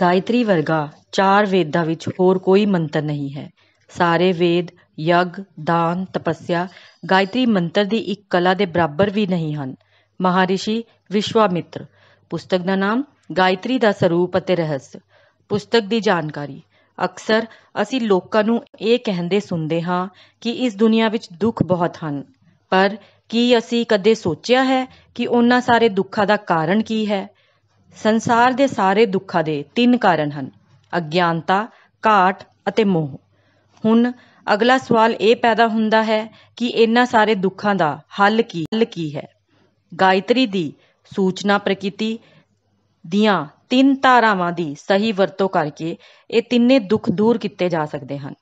ਗਾਇਤਰੀ ਵਰਗਾ ਚਾਰ ਵੇਦਾਂ ਵਿੱਚ ਹੋਰ ਕੋਈ ਮੰਤਰ ਨਹੀਂ ਹੈ ਸਾਰੇ ਵੇਦ ਯੱਗ ਦਾਨ ਤਪੱਸਿਆ ਗਾਇਤਰੀ ਮੰਤਰ ਦੀ ਇੱਕ ਕਲਾ ਦੇ ਬਰਾਬਰ ਵੀ ਨਹੀਂ ਹਨ ਮਹਾਰਿਸ਼ੀ ਵਿਸ਼ਵਾਮਿਤਰ ਪੁਸਤਕ ਦਾ ਨਾਮ ਗਾਇਤਰੀ ਦਾ ਸਰੂਪ ਅਤੇ ਰਹੱਸ ਪੁਸਤਕ ਦੀ ਜਾਣਕਾਰੀ ਅਕਸਰ ਅਸੀਂ ਲੋਕਾਂ ਨੂੰ ਇਹ ਕਹਿੰਦੇ ਸੁਣਦੇ ਹਾਂ ਕਿ ਇਸ ਦੁਨੀਆ ਵਿੱਚ ਦੁੱਖ ਬਹੁਤ ਹਨ ਪਰ ਕੀ ਅਸੀਂ ਕਦੇ ਸੋਚਿਆ ਹੈ ਕਿ ਉਹਨਾਂ ਸਾਰੇ ਦੁੱਖਾਂ ਦਾ ਕਾਰਨ ਕੀ ਹੈ ਸੰਸਾਰ ਦੇ ਸਾਰੇ ਦੁੱਖਾਂ ਦੇ ਤਿੰਨ ਕਾਰਨ ਹਨ ਅਗਿਆਨਤਾ ਘਾਟ ਅਤੇ ਮੋਹ ਹੁਣ ਅਗਲਾ ਸਵਾਲ ਇਹ ਪੈਦਾ ਹੁੰਦਾ ਹੈ ਕਿ ਇਹਨਾਂ ਸਾਰੇ ਦੁੱਖਾਂ ਦਾ ਹੱਲ ਕੀ ਹੱਲ ਕੀ ਹੈ ਗਾਇਤਰੀ ਦੀ ਸੂਚਨਾ ਪ੍ਰਕਿਤੀ ਦੀਆਂ ਤਿੰਨ ਧਾਰਾਵਾਂ ਦੀ ਸਹੀ ਵਰਤੋਂ ਕਰਕੇ ਇਹ ਤਿੰਨੇ ਦੁੱਖ ਦੂਰ ਕੀਤੇ ਜਾ ਸਕਦੇ ਹਨ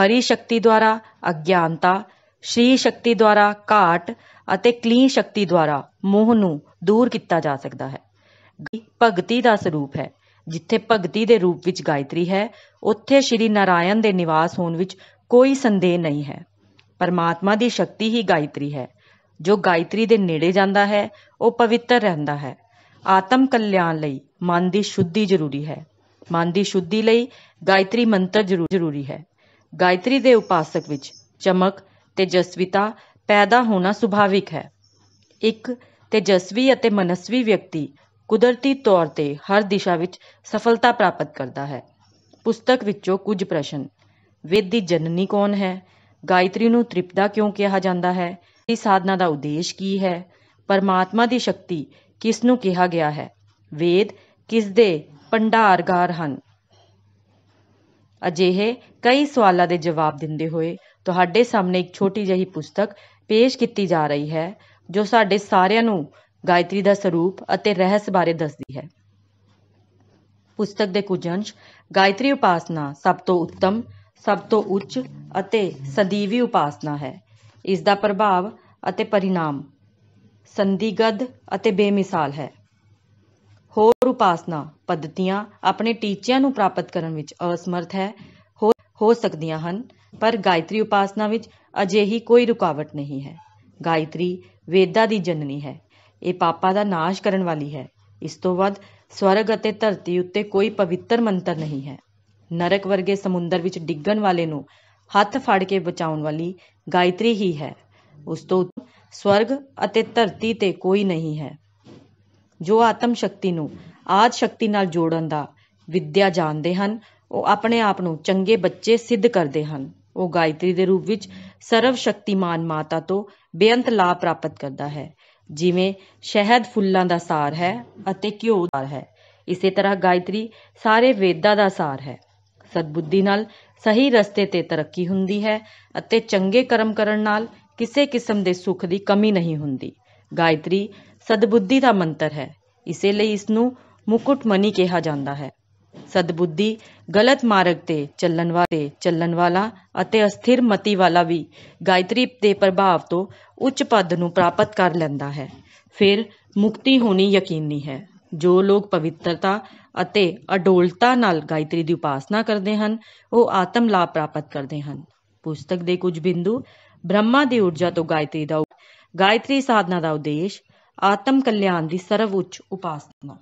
ਹਰੀ ਸ਼ਕਤੀ ਦੁਆਰਾ ਅਗਿਆਨਤਾ ਸ਼੍ਰੀ ਸ਼ਕਤੀ ਦੁਆਰਾ ਘਾਟ ਅਤੇ ਕਲੀਨ ਸ਼ਕਤੀ ਦੁਆਰਾ ਮੋਹ ਨੂੰ ਦੂਰ ਕੀਤਾ ਜਾ ਸਕਦਾ ਹੈ ਭਗਤੀ ਦਾ ਸਰੂਪ ਹੈ ਜਿੱਥੇ ਭਗਤੀ ਦੇ ਰੂਪ ਵਿੱਚ ਗਾਇਤਰੀ ਹੈ ਉੱਥੇ ਸ਼੍ਰੀ ਨਾਰਾਇਣ ਦੇ ਨਿਵਾਸ ਹੋਣ ਵਿੱਚ ਕੋਈ ਸੰਦੇਹ ਨਹੀਂ ਹੈ ਪਰਮਾਤਮਾ ਦੀ ਸ਼ਕਤੀ ਹੀ ਗਾਇਤਰੀ ਹੈ ਜੋ ਗਾਇਤਰੀ ਦੇ ਨੇੜੇ ਜਾਂਦਾ ਹੈ ਉਹ ਪਵਿੱਤਰ ਰਹਿੰਦਾ ਹੈ ਆਤਮ ਕਲਿਆਣ ਲਈ ਮਨ ਦੀ ਸ਼ੁੱਧੀ ਜ਼ਰੂਰੀ ਹੈ ਮਨ ਦੀ ਸ਼ੁੱਧੀ ਲਈ ਗਾਇਤਰੀ ਮੰਤਰ ਜ਼ਰੂਰੀ ਹੈ ਗਾਇਤਰੀ ਦੇ ਉਪਾਸਕ ਵਿੱਚ ਚਮਕ ਤੇਜਸਵੀਤਾ ਪੈਦਾ ਹੋਣਾ ਸੁਭਾਵਿਕ ਹੈ ਇੱਕ ਤੇਜਸਵੀ ਅਤੇ ਮਨਸਵੀ ਵਿਅਕਤੀ ਕੁਦਰਤੀ ਤੌਰ 'ਤੇ ਹਰ ਦਿਸ਼ਾ ਵਿੱਚ ਸਫਲਤਾ ਪ੍ਰਾਪਤ ਕਰਦਾ ਹੈ ਪੁਸਤਕ ਵਿੱਚੋਂ ਕੁਝ ਪ੍ਰਸ਼ਨ ਵੇਦ ਦੀ ਜਨਨੀ ਕੌਣ ਹੈ ਗਾਇਤਰੀ ਨੂੰ ਤ੍ਰਿਪਦਾ ਕਿਉਂ ਕਿਹਾ ਜਾਂਦਾ ਹੈ ਇਸ ਸਾਧਨਾ ਦਾ ਉਦੇਸ਼ ਕੀ ਹੈ ਪਰਮਾਤਮਾ ਦੀ ਸ਼ਕਤੀ ਕਿਸ ਨੂੰ ਕਿਹਾ ਗਿਆ ਹੈ ਵੇਦ ਕਿਸ ਦੇ ਭੰਡਾਰਗਾਰ ਹਨ ਅਜਿਹੇ ਕਈ ਸਵਾਲਾਂ ਦੇ ਜਵਾਬ ਦਿੰਦੇ ਹੋਏ ਤੁਹਾਡੇ ਸਾਹਮਣੇ ਇੱਕ ਛੋਟੀ ਜਿਹੀ ਪੁਸਤਕ ਪੇਸ਼ ਕੀਤੀ ਜਾ ਰਹੀ ਹੈ ਜੋ ਸਾਡੇ ਸਾਰਿਆਂ ਨੂੰ ਗਾਇਤਰੀ ਦਾ ਸਰੂਪ ਅਤੇ ਰਹੱਸ ਬਾਰੇ ਦੱਸਦੀ ਹੈ ਪੁਸਤਕ ਦੇ ਕੁਝ ਅੰਸ਼ ਗਾਇਤਰੀ ਉਪਾਸਨਾ ਸਭ ਤੋਂ ਉੱਤਮ ਸਭ ਤੋਂ ਉੱਚ ਅਤੇ ਸਦੀਵੀ ਉਪਾਸਨਾ ਹੈ ਇਸ ਦਾ ਪ੍ਰਭਾਵ ਅਤੇ ਪਰਿਣਾਮ ਸੰਦੀਗਦ ਅਤੇ ਬੇਮਿਸਾਲ ਹੈ ਹੋਰ ਉਪਾਸਨਾ ਪਦਤੀਆਂ ਆਪਣੇ ਟੀਚਿਆਂ ਨੂੰ ਪ੍ਰਾਪਤ ਕਰਨ ਵਿੱਚ ਅਸਮਰਥ ਹੈ ਹੋ ਸਕਦੀਆਂ ਹਨ ਪਰ ਗਾਇਤਰੀ ਉਪਾਸਨਾ ਵਿੱਚ ਹੀ ਕੋਈ ਰੁਕਾਵਟ ਨਹੀਂ ਹੈ ਗਾਇਤਰੀ ਵੇਦਾਂ ਦੀ ਜਨਨੀ ਹੈ ਇਹ ਪਾਪਾਂ ਦਾ ਨਾਸ਼ ਕਰਨ ਵਾਲੀ ਹੈ ਇਸ ਤੋਂ ਵੱਧ ਸਵਰਗ ਅਤੇ ਧਰਤੀ ਉੱਤੇ ਕੋਈ ਪਵਿੱਤਰ ਮੰਤਰ ਨਹੀਂ ਹੈ ਨਰਕ ਵਰਗੇ ਸਮੁੰਦਰ ਵਿੱਚ ਡਿੱਗਣ ਵਾਲੇ ਨੂੰ ਹੱਥ ਫੜ ਕੇ ਬਚਾਉਣ ਵਾਲੀ ਗਾਇਤਰੀ ਹੀ ਹੈ ਉਸ ਤੋਂ ਸਵਰਗ ਅਤੇ ਧਰਤੀ ਤੇ ਕੋਈ ਨਹੀਂ ਹੈ ਜੋ ਆਤਮ ਸ਼ਕਤੀ ਨੂੰ ਆਦ ਸ਼ਕਤੀ ਨਾਲ ਜੋੜਨ ਦਾ ਵਿਦਿਆ ਜਾਣਦੇ ਹਨ ਉਹ ਆਪਣੇ ਆਪ ਨੂੰ ਚੰਗੇ ਬੱਚੇ ਸਿੱਧ ਕਰਦੇ ਹਨ ਉਹ ਗਾਇਤਰੀ ਦੇ ਰੂਪ ਵਿੱਚ ਸਰਵ ਸ਼ਕਤੀਮਾਨ ਮਾਤਾ ਤੋਂ ਬੇਅੰਤ ਲਾਭ ਪ੍ਰਾਪਤ ਕਰਦਾ ਹੈ ਜਿਵੇਂ ਸ਼ਹਿਦ ਫੁੱਲਾਂ ਦਾ ਸਾਰ ਹੈ ਅਤੇ ਘਿਓ ਦਾ ਹੈ ਇਸੇ ਤਰ੍ਹਾਂ ਗਾਇਤਰੀ ਸਾਰੇ ਵੇਦਾਂ ਦਾ ਸਾਰ ਹੈ ਸਤਬੁੱਧੀ ਨਾਲ ਸਹੀ ਰਸਤੇ ਤੇ ਤਰੱਕੀ ਹੁੰਦੀ ਹੈ ਅਤੇ ਚੰਗੇ ਕਰਮ ਕਰਨ ਨਾਲ ਕਿਸੇ ਕਿਸਮ ਦੇ ਸੁੱਖ ਦੀ ਕਮੀ ਨਹੀਂ ਹੁੰਦੀ ਗਾਇਤਰੀ ਸਤਬੁੱਧੀ ਦਾ ਮੰਤਰ ਹੈ ਇਸੇ ਲਈ ਇਸ ਨੂੰ ਮੁਕਟਮਨੀ ਕਿਹਾ ਜਾਂਦਾ ਹੈ ਸਦਬੁੱਧੀ ਗਲਤ ਮਾਰਗ ਤੇ ਚੱਲਣ ਵਾਲੇ ਚੱਲਣ ਵਾਲਾ ਅਤੇ ਅਸਥਿਰ ਮਤੀ ਵਾਲਾ ਵੀ ਗਾਇਤਰੀ ਦੇ ਪ੍ਰਭਾਵ ਤੋਂ ਉੱਚ ਪਦ ਨੂੰ ਪ੍ਰਾਪਤ ਕਰ ਲੈਂਦਾ ਹੈ ਫਿਰ ਮੁਕਤੀ ਹੋਣੀ ਯਕੀਨੀ ਹੈ ਜੋ ਲੋਕ ਪਵਿੱਤਰਤਾ ਅਤੇ ਅਡੋਲਤਾ ਨਾਲ ਗਾਇਤਰੀ ਦੀ ਉਪਾਸਨਾ ਕਰਦੇ ਹਨ ਉਹ ਆਤਮ ਲਾਭ ਪ੍ਰਾਪਤ ਕਰਦੇ ਹਨ ਪੁਸਤਕ ਦੇ ਕੁਝ ਬਿੰਦੂ ਬ੍ਰਹਮਾ ਦੀ ਊਰਜਾ ਤੋਂ ਗਾਇਤਰੀ ਦਾ ਗਾਇਤਰੀ ਸਾਧਨਾ ਦਾ ਉਦੇਸ਼ ਆਤਮ ਕਲਿਆਣ ਦੀ ਸਰਵਉੱਚ ਉਪਾਸਨਾ